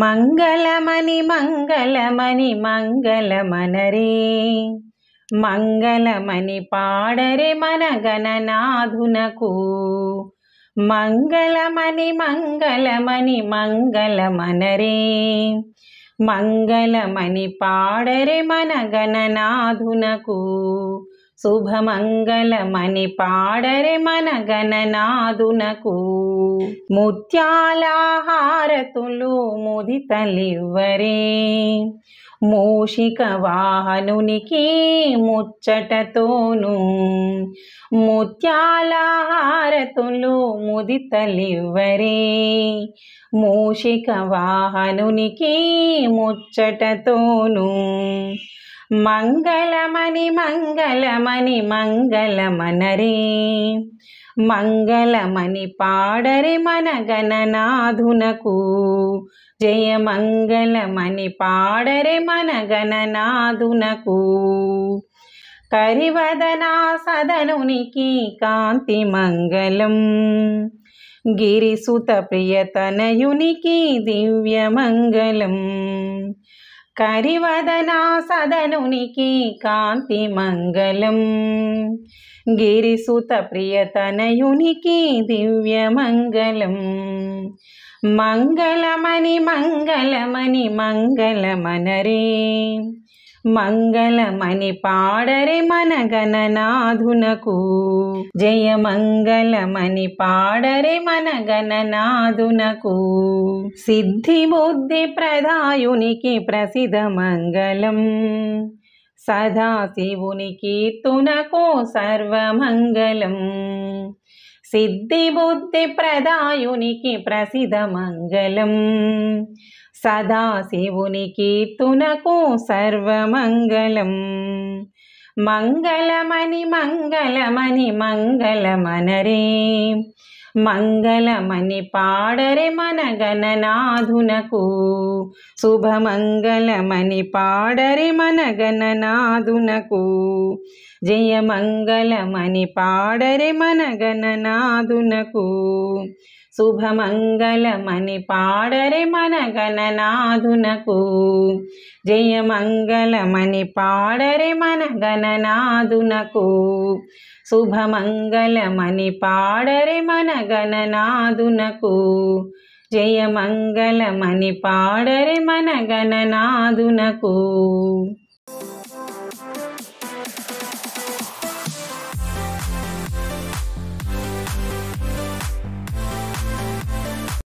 మంగళమణి మంగళమణి మంగళమనరే మంగళమణి పాడరే మన గణనాథునకు మంగళమణి మంగళమణి మంగళమనరే మంగళమణి పాడరే మన గణనాథునకు శుభమంగళమని పాడరే మన గణనాదునకు ముత్యాలహారతులు ముదితలివ్వరే మూషిక వాహనునికి ముచ్చటతోను ముత్యాలహారతులు ముదితలివ్వరే మూషిక వాహనునికి ముచ్చటతోను మంగళమణి మంగళమణి మంగళమనరే మంగళమణి పాడరి మన గణనాథునకు జయ మంగళమణి పాడరి మన గణనాథునకు కరివదనా సదనునికి కాంతి మంగళం గిరిసుత ప్రియతనయునికి దివ్యమంగళం కరివదనా సదనునికి కాంతి మంగళం గిరిసుత ప్రియతనయునికి దివ్య మంగళం మంగళమణి మంగళమణి మంగళమనరే మంగళమణి పాడరే మన గణనాథునకు జయ మంగళమణి పాడరే మన గణనాథునకు సిద్ధి బుద్ధి ప్రదాయునికి ప్రసిద్ధ మంగళం సదాశివుని కీర్తునకు సర్వమంగళం सिद्धिबुद्धिप्रदायुनिकी प्रसिदमङ्गलं सदाशिवुनिकीर्तुनको सर्वमङ्गलं मङ्गलमनि मङ्गलमणि मङ्गलमनरे మంగళమని పాడరే మన గణనాథునకు శుభమంగళమని పాడరే మన గణనాథునకు జయ మంగళమని పాడరే మన గణనాథునకు శుభమంగళమని పాడరే మన గణనాథునకు జయమంగళమని పాడరే మన గణనాథునకు శుభమంగళమని పాడరే మన గణనాథునకు జయమంగళమని పాడరే మన గణనాథునకు